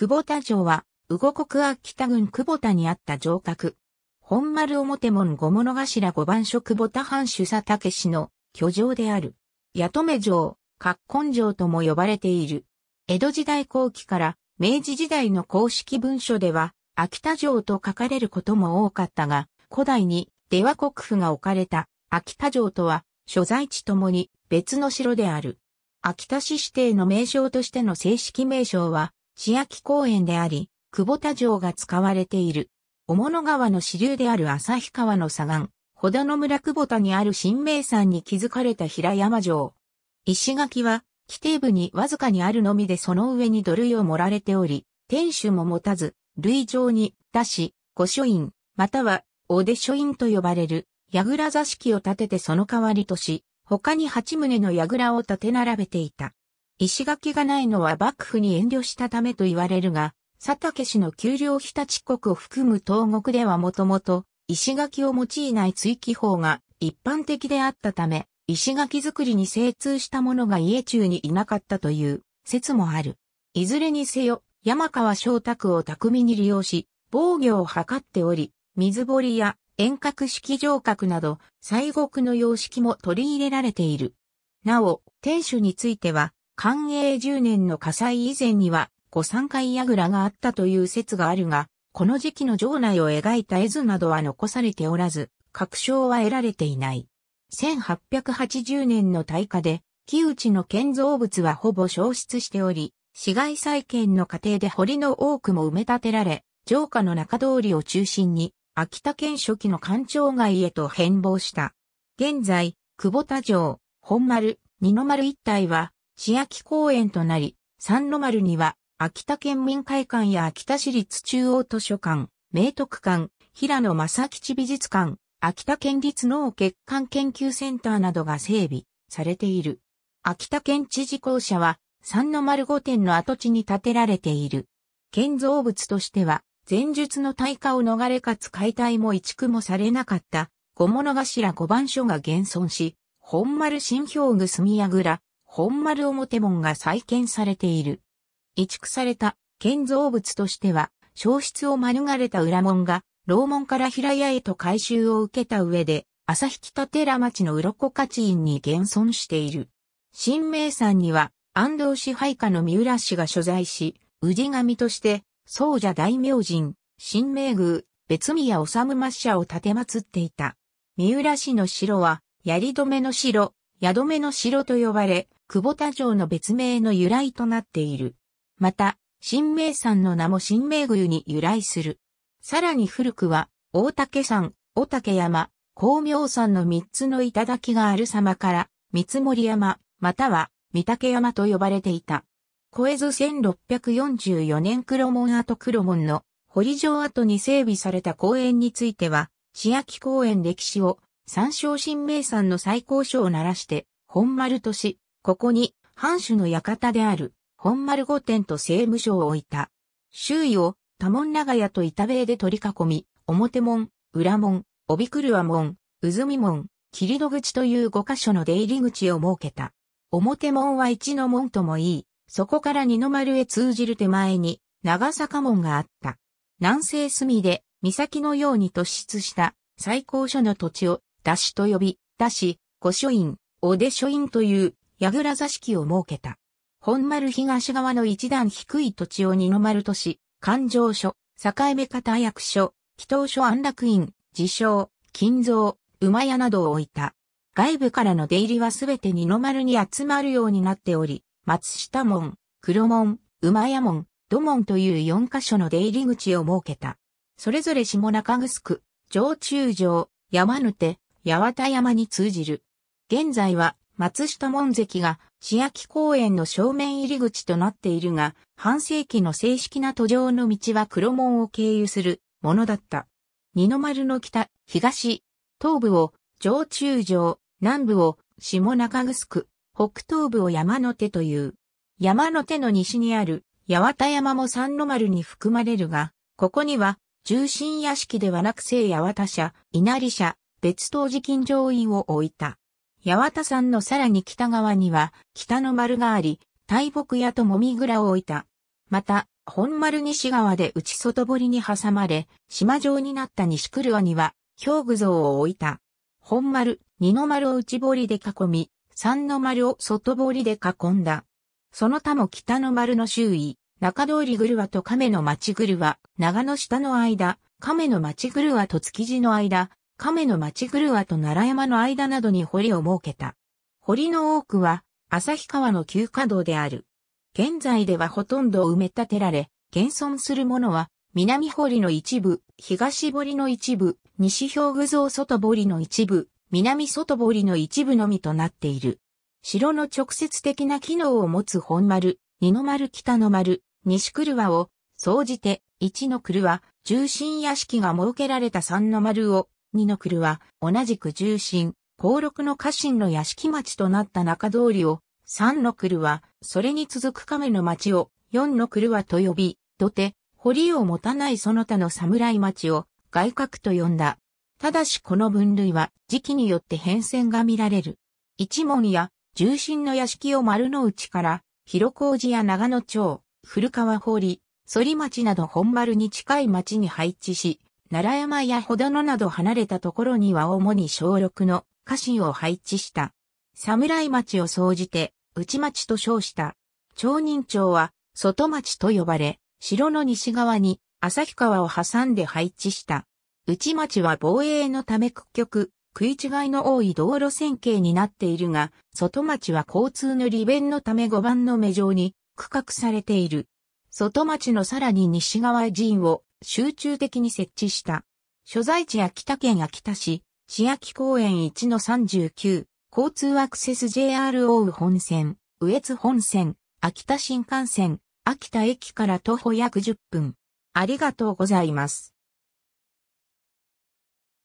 久保田城は、羽後国秋田郡久保田にあった城郭。本丸表門五物頭五番所久保田藩主佐武氏の居城である。八目城、葛根城とも呼ばれている。江戸時代後期から明治時代の公式文書では、秋田城と書かれることも多かったが、古代に出羽国府が置かれた秋田城とは、所在地ともに別の城である。秋田市指定の名称としての正式名称は、千秋公園であり、久保田城が使われている。小物川の支流である旭川の左岸、ほ田の村久保田にある新名山に築かれた平山城。石垣は、規定部にわずかにあるのみでその上に土塁を盛られており、天守も持たず、類上に、出し、御書院、または、大で所院と呼ばれる、櫓座敷を建ててその代わりとし、他に八棟の櫓を建て並べていた。石垣がないのは幕府に遠慮したためと言われるが、佐竹氏の丘陵日立国を含む東国ではもともと石垣を用いない追記法が一般的であったため、石垣作りに精通した者が家中にいなかったという説もある。いずれにせよ、山川昌卓を巧みに利用し、防御を図っており、水堀や遠隔式城郭など、西国の様式も取り入れられている。なお、天守については、寛永10年の火災以前には、御三階櫓があったという説があるが、この時期の城内を描いた絵図などは残されておらず、確証は得られていない。1880年の大火で、木内の建造物はほぼ消失しており、市街再建の過程で堀の多くも埋め立てられ、城下の中通りを中心に、秋田県初期の官庁街へと変貌した。現在、久保田城、本丸、二の丸一帯は、千秋公園となり、三の丸には、秋田県民会館や秋田市立中央図書館、明徳館、平野正吉美術館、秋田県立脳血管研究センターなどが整備されている。秋田県知事公社は、三の丸御殿の跡地に建てられている。建造物としては、前述の大火を逃れかつ解体も移築もされなかった、五物頭五番所が現存し、本丸新兵具住櫓、本丸表門が再建されている。移築された建造物としては、消失を免れた裏門が、楼門から平屋へと改修を受けた上で、旭立寺町の鱗勝院に現存している。新名山には、安藤支配下の三浦氏が所在し、氏神として、宗者大明神、新名宮、別宮治抹社を建て祀っていた。三浦市の城は、槍止めの城、宿止めの城と呼ばれ、久保田城の別名の由来となっている。また、新名山の名も新名宮に由来する。さらに古くは、大竹山、大竹山、光明山の三つの頂がある様から、三森山、または、三竹山と呼ばれていた。小江津1644年黒門跡黒門の堀城跡に整備された公園については、市役公園歴史を、三省新名山の最高所を鳴らして、本丸とし、ここに、藩主の館である、本丸御殿と政務所を置いた。周囲を、多門長屋と板塀で取り囲み、表門、裏門、帯狂わ門、渦見門、切戸口という5箇所の出入り口を設けた。表門は一の門ともいい、そこから二の丸へ通じる手前に、長坂門があった。南西隅で、岬のように突出した最高所の土地を、出しと呼び、出し、御書院、お出書院という倉座敷を設けた。本丸東側の一段低い土地を二の丸都市、環状所、境目方役所、祈祷所安楽院、自称、金蔵、馬屋などを置いた。外部からの出入りはすべて二の丸に集まるようになっており、松下門、黒門、馬屋門、土門という四箇所の出入り口を設けた。それぞれ下中城区、中城、山ぬて、八幡山に通じる。現在は松下門跡が市焼公園の正面入り口となっているが、半世紀の正式な途上の道は黒門を経由するものだった。二の丸の北、東、東部を上中城、南部を下中城、北東部を山の手という。山の手の西にある八幡山も三の丸に含まれるが、ここには重心屋敷ではなく聖八幡社、稲荷社、別当寺金城院を置いた。八幡山のさらに北側には、北の丸があり、大木屋ともみ蔵を置いた。また、本丸西側で内外堀に挟まれ、島状になった西黒輪には、兵具像を置いた。本丸、二の丸を内堀で囲み、三の丸を外堀で囲んだ。その他も北の丸の周囲、中通りぐるわと亀の町ぐるわ、長野下の間、亀の町ぐるわと築地の間、亀の町ぐるわと奈良山の間などに堀を設けた。堀の多くは、旭川の旧稼働である。現在ではほとんど埋め立てられ、現存するものは、南堀の一部、東堀の一部、西兵具像外堀の一部、南外堀の一部のみとなっている。城の直接的な機能を持つ本丸、二の丸北の丸、西車を、総じて、一の車、重心屋敷が設けられた三の丸を、二の来は、同じく重臣、高禄の家臣の屋敷町となった中通りを、三の来は、それに続く亀の町を、四の来はと呼び、土手、堀を持たないその他の侍町を、外郭と呼んだ。ただしこの分類は、時期によって変遷が見られる。一門や、重臣の屋敷を丸の内から、広小路や長野町、古川堀、反町など本丸に近い町に配置し、奈良山やほどのなど離れたところには主に小6の家臣を配置した。侍町を総じて、内町と称した。町人町は、外町と呼ばれ、城の西側に、旭川を挟んで配置した。内町は防衛のため屈曲、食い違いの多い道路線形になっているが、外町は交通の利便のため5番の目上に区画されている。外町のさらに西側陣を集中的に設置した。所在地秋田県秋田市、市秋公園1-39、交通アクセス JR o 本線、上越本線、秋田新幹線、秋田駅から徒歩約10分。ありがとうございます。